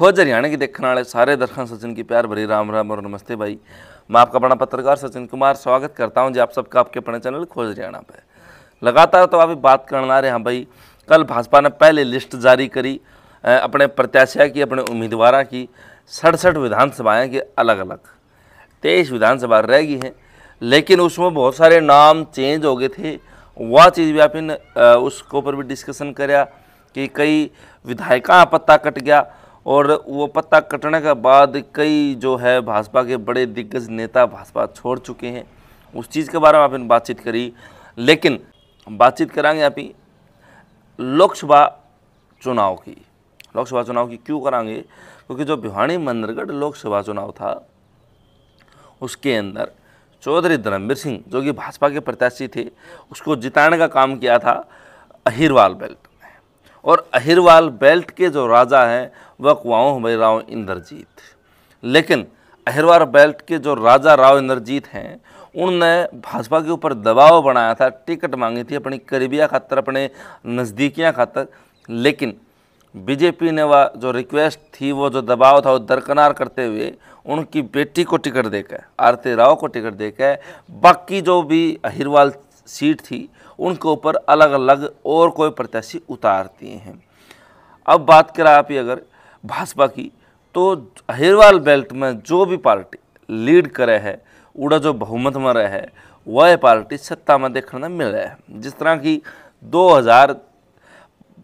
खोज हरियाणा की देखने वाले सारे दर्शन सचिन की प्यार भरी राम राम और नमस्ते भाई मैं आपका बड़ा पत्रकार सचिन कुमार स्वागत करता हूं जी आप सबका आपके अपने चैनल खोज हरियाणा पे लगातार तो आप बात करना रहे हैं भाई कल भाजपा ने पहले लिस्ट जारी करी अपने प्रत्याशिया की अपने उम्मीदवार की सड़सठ विधानसभाएँ के अलग अलग तेईस विधानसभा रह गई हैं लेकिन उसमें बहुत सारे नाम चेंज हो गए थे वह चीज़ भी आप उसके ऊपर भी डिस्कशन कराया कि कई विधायिका पत्ता कट गया और वो पत्ता कटने के बाद कई जो है भाजपा के बड़े दिग्गज नेता भाजपा छोड़ चुके हैं उस चीज़ के बारे में आपने बातचीत करी लेकिन बातचीत करांगे आप लोकसभा चुनाव की लोकसभा चुनाव की क्यों करांगे क्योंकि जो भिवानी मंदरगढ़ लोकसभा चुनाव था उसके अंदर चौधरी धर्मवीर सिंह जो कि भाजपा के प्रत्याशी थे उसको जिताने का काम किया था अहिरवाल बेल्ट और अहिरवाल बेल्ट के जो राजा हैं वह कुआओं हुए राव इंद्रजीत लेकिन अहिरवाल बेल्ट के जो राजा राव इंद्रजीत हैं उनने भाजपा के ऊपर दबाव बनाया था टिकट मांगी थी अपनी करीबिया खातर अपने नज़दीकियाँ खातर लेकिन बीजेपी ने वह जो रिक्वेस्ट थी वो जो दबाव था वो दरकनार करते हुए उनकी बेटी को टिकट देकर आरती राव को टिकट देकर बाकी जो भी अहिरवाल सीट थी उनके ऊपर अलग अलग और कोई प्रत्याशी उतार दिए हैं अब बात करें आप अगर भाजपा की तो अहिरवाल बेल्ट में जो भी पार्टी लीड करे है उड़ा जो बहुमत में रहे है वह पार्टी सत्ता में देखने मिल रहा है जिस तरह की दो हज़ार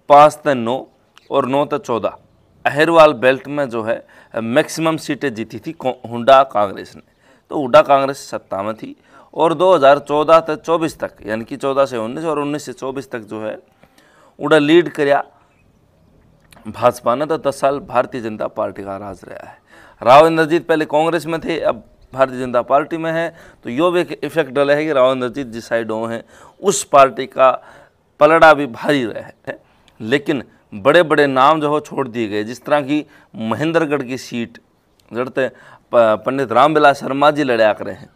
पाँच त नौ और नौ त चौदह अहिरवाल बेल्ट में जो है मैक्सिमम सीटें जीती थी हुडा कांग्रेस ने तो हुडा कांग्रेस सत्ता में थी और 2014 तक 24 तक यानी कि 14 से 19 और 19 से 24 तक जो है उड़ा लीड कर भाजपा ने तो दस साल भारतीय जनता पार्टी का राज रहा है राव इंद्रजीत पहले कांग्रेस में थे अब भारतीय जनता पार्टी में है तो यो भी एक इफेक्ट डल है कि राव इंद्रजीत जिस साइड हो हैं उस पार्टी का पलड़ा भी भारी रहे है लेकिन बड़े बड़े नाम जो हो छोड़ दिए गए जिस तरह की महेंद्रगढ़ की सीट लड़ते पंडित रामविलास शर्मा जी लड़ा रहे हैं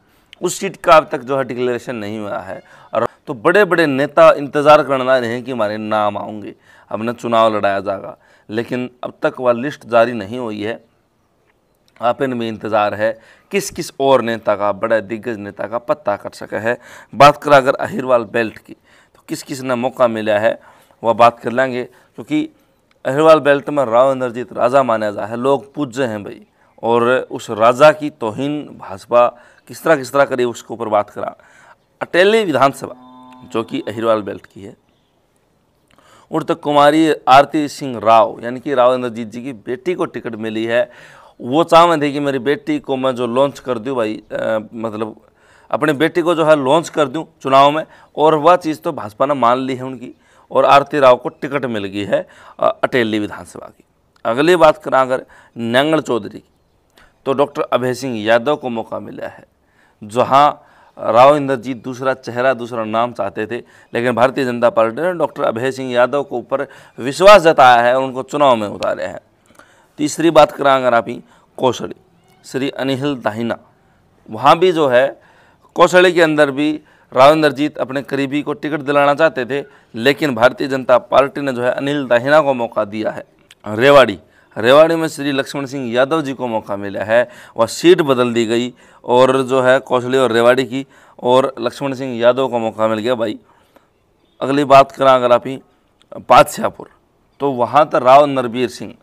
उस सीट का अब तक जो है डिक्लेरेशन नहीं हुआ है और तो बड़े बड़े नेता इंतज़ार करना रहे हैं कि हमारे नाम अब हमने चुनाव लड़ाया जाएगा लेकिन अब तक वह लिस्ट जारी नहीं हुई है आप में इंतज़ार है किस किस और नेता का बड़े दिग्गज नेता का पत्ता कर सके है बात करा अगर अहिरवाल बेल्ट की तो किस किस ने मौका मिला है वह बात कर लेंगे क्योंकि अहिरवाल बेल्ट में राव इंद्रजीत राजा माना जा है लोग पूज्य हैं भाई और उस राजा की तोहन भाजपा किस तरह किस तरह करिए उसके ऊपर बात करा अटेली विधानसभा जो कि अहिरवाल बेल्ट की है उन तक कुमारी आरती सिंह राव यानी कि राव इंद्रजीत जी की बेटी को टिकट मिली है वो चाहे थे कि मेरी बेटी को मैं जो लॉन्च कर दूँ भाई आ, मतलब अपने बेटी को जो है लॉन्च कर दूँ चुनाव में और वह चीज़ तो भाजपा ने मान ली है उनकी और आरती राव को टिकट मिल गई है अटेली विधानसभा की अगली बात करा अगर नंगल चौधरी की तो डॉक्टर अभय सिंह यादव को मौका मिला है जहां राव इंद्र दूसरा चेहरा दूसरा नाम चाहते थे लेकिन भारतीय जनता पार्टी ने डॉक्टर अभय सिंह यादव के ऊपर विश्वास जताया है और उनको चुनाव में उतारे हैं तीसरी बात करा अगर आप ही कौशली श्री अनिल दाहिना वहाँ भी जो है कौशली के अंदर भी राव इंद्रजीत अपने करीबी को टिकट दिलाना चाहते थे लेकिन भारतीय जनता पार्टी ने जो है अनिल दाहिना को मौका दिया है रेवाड़ी रेवाड़ी में श्री लक्ष्मण सिंह यादव जी को मौका मिला है वह सीट बदल दी गई और जो है कौशली और रेवाड़ी की और लक्ष्मण सिंह यादव को मौका मिल गया भाई अगली बात करा अगर आप ही बादशाहपुर तो वहाँ तक राव नरबीर सिंह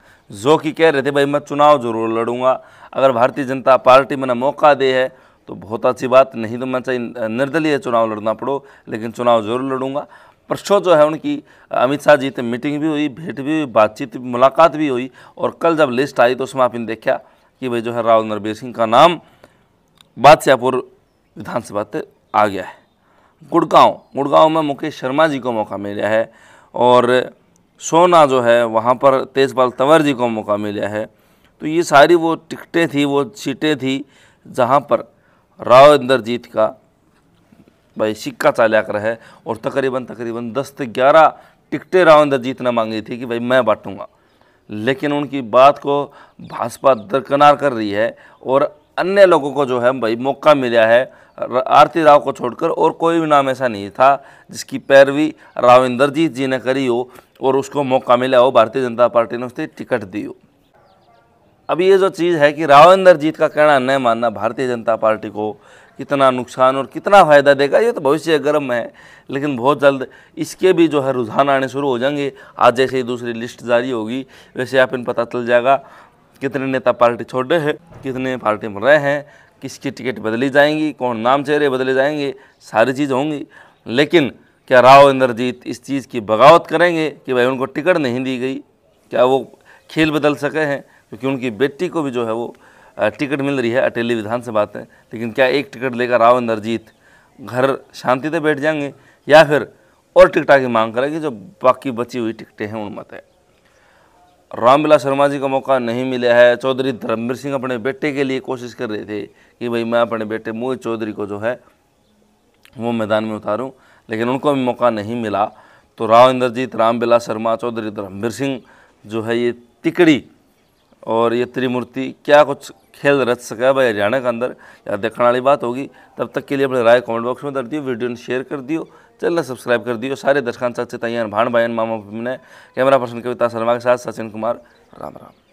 जो कि कह रहे थे भाई मैं चुनाव जरूर लड़ूंगा अगर भारतीय जनता पार्टी मैंने मौका दे है तो बहुत अच्छी बात नहीं तो मैं चाहिए निर्दलीय चुनाव लड़ना पड़ो लेकिन चुनाव जरूर लड़ूंगा परसों जो है उनकी अमित शाह जी से मीटिंग भी हुई भेंट भी हुई बातचीत भी मुलाकात भी हुई और कल जब लिस्ट आई तो उसमें आपने देखा कि भाई जो है राहुल नरबीर सिंह का नाम बादशाहपुर विधानसभा से आ गया है गुड़गांव गुड़गांव में मुकेश शर्मा जी को मौका मिला है और सोना जो है वहाँ पर तेजपाल तंवर जी को मौका मिला है तो ये सारी वो टिकटें थी वो सीटें थी जहाँ पर राव इंद्रजीत का भाई सिक्का चाले कर है और तकरीबन तकरीबन दस से ग्यारह टिकटें जीत ने मांगी थी कि भाई मैं बांटूँगा लेकिन उनकी बात को भाजपा दरकनार कर रही है और अन्य लोगों को जो है भाई मौका मिला है आरती राव को छोड़कर और कोई भी नाम ऐसा नहीं था जिसकी पैरवी राव इंद्रजीत जी ने करी हो और उसको मौका मिला हो भारतीय जनता पार्टी ने उससे टिकट दी हो अब ये जो चीज़ है कि राव इंद्रजीत का कहना न मानना भारतीय जनता पार्टी को कितना नुकसान और कितना फ़ायदा देगा ये तो भविष्य गर्म है लेकिन बहुत जल्द इसके भी जो है रुझान आने शुरू हो जाएंगे आज जैसे ही दूसरी लिस्ट जारी होगी वैसे आप इन पता चल जाएगा कितने नेता पार्टी छोड़ रहे हैं कितने पार्टी में रहे हैं किसकी टिकट बदली जाएंगी कौन नाम चेहरे बदले जाएंगे सारी चीज़ होंगी लेकिन क्या राव इंद्रजीत इस चीज़ की बगावत करेंगे कि भाई उनको टिकट नहीं दी गई क्या वो खेल बदल सके हैं क्योंकि उनकी बेटी को भी जो है वो टिकट मिल रही है अटेली विधान से बात है लेकिन क्या एक टिकट लेकर राव इंद्रजीत घर शांति से बैठ जाएंगे या फिर और टिकटा की मांग करेगी जो बाकी बची हुई टिकटें हैं उन मत है रामविलास शर्मा जी का मौका नहीं मिला है चौधरी धर्मवीर सिंह अपने बेटे के लिए कोशिश कर रहे थे कि भाई मैं अपने बेटे मोहित चौधरी को जो है वो मैदान में उतारूं लेकिन उनको भी मौका नहीं मिला तो राव इंद्रजीत रामविलास शर्मा चौधरी धर्मवीर सिंह जो है ये तिकड़ी और ये त्रिमूर्ति क्या कुछ खेल रच सका भाई हरियाणा के अंदर या देखने वाली बात होगी तब तक के लिए अपने राय कमेंट बॉक्स में दर दियो वीडियो ने शेयर कर दियो चैनल सब्सक्राइब कर दियो सारे दर्शक साक्षी तैयार भाण भाई मामा ने कैमरा पर्सन कविता शर्मा के साथ सचिन कुमार राम राम